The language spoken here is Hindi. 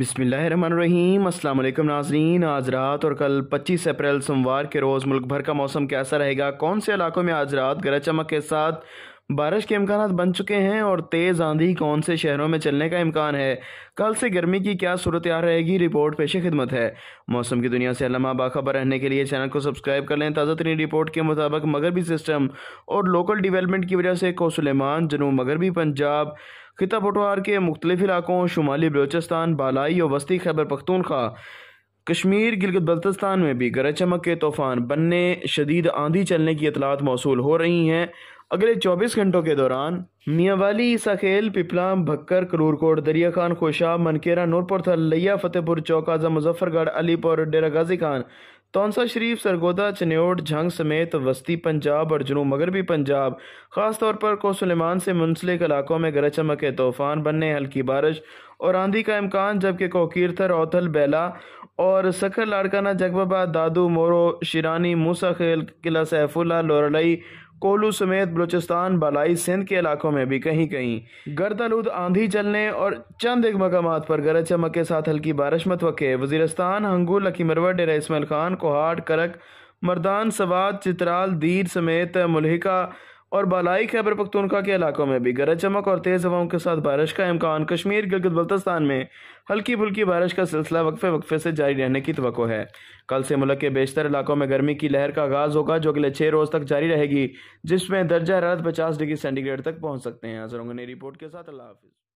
बिसमीम अल्लाम नाजरीन आज रात और कल 25 अप्रैल सोमवार के रोज़ मुल्क भर का मौसम कैसा रहेगा कौन से इलाकों में आज रात गरज चमक के साथ बारिश के इम्कान बन चुके हैं और तेज़ आंधी कौन से शहरों में चलने का इम्कान है कल से गर्मी की क्या सूरत आ रहेगी रिपोर्ट पेश खिदमत है मौसम की दुनिया से अलमा बाखबर रहने के लिए चैनल को सब्सक्राइब कर लें ताज़ा तरीन रिपोर्ट के मुताबिक मगरबी सिस्टम और लोकल डिवेलपमेंट की वजह से कोसलेमान जनूब मगरबी पंजाब खिता पटवार के मुख्तलिफ इलाकों शुमाली बलोचिस्तान बालाई और वस्ती खैबर पख्तूनखा कश्मीर गिलगित बल्तिस्तान में भी गरज चमक के तूफ़ान बनने शदीद आंधी चलने की इतलात मौसू हो रही हैं अगले 24 घंटों के दौरान मियावाली सखेल पिपलाम भक्कर करूरकोट दरिया खान खोशाब मनकेरा नूरपुर लिया फतेहपुर चौक आजम मुजफ्फरगढ़ अलीपुर डेरा गाजी खान तौनसा शरीफ सरगोदा चनेोट झंग समेत वस्ती पंजाब और जनूब मगरबी पंजाब खासतौर पर कोसलेमान से मुंसलिक इलाकों में गरज चमक के तूफान बनने हल्की बारिश और आंधी का इम्कान जबकि कोकीरथर औथल बेला और सखर लाड़काना जगबाबा दादू मोरो शिरानी मूसा खेल किला सैफुल्ला लोरलई कोलू समेत बलूचिस्तान बलाई सिंध के इलाकों में भी कहीं कहीं गर्दालूद आंधी चलने और चंद एक मकाम पर गरज चमक के साथ हल्की बारिश मतवक़ वजीरस्तान हंगू मरवा डेरा इसमल खान कोहाट करक मर्दान सवाद चित्राल दीर समेत मुलहिका और बालाई खैबर पख्तूनखा के इलाकों में भी गरज चमक और तेज़ हवाओं के साथ बारिश का इम्कान कश्मीर गिलगित बल्तिस्तान में हल्की फुल्की बारिश का सिलसिला वक्फे वक्फे से जारी रहने की तो है कल से मुल्क के बेशतर इलाकों में गर्मी की लहर का आगाज़ होगा जो अगले छह रोज़ तक जारी रहेगी जिसमें दर्जा रात पचास डिग्री सेंटीग्रेड तक पहुँच सकते हैं रिपोर्ट के साथ अल्लाह हाफिज़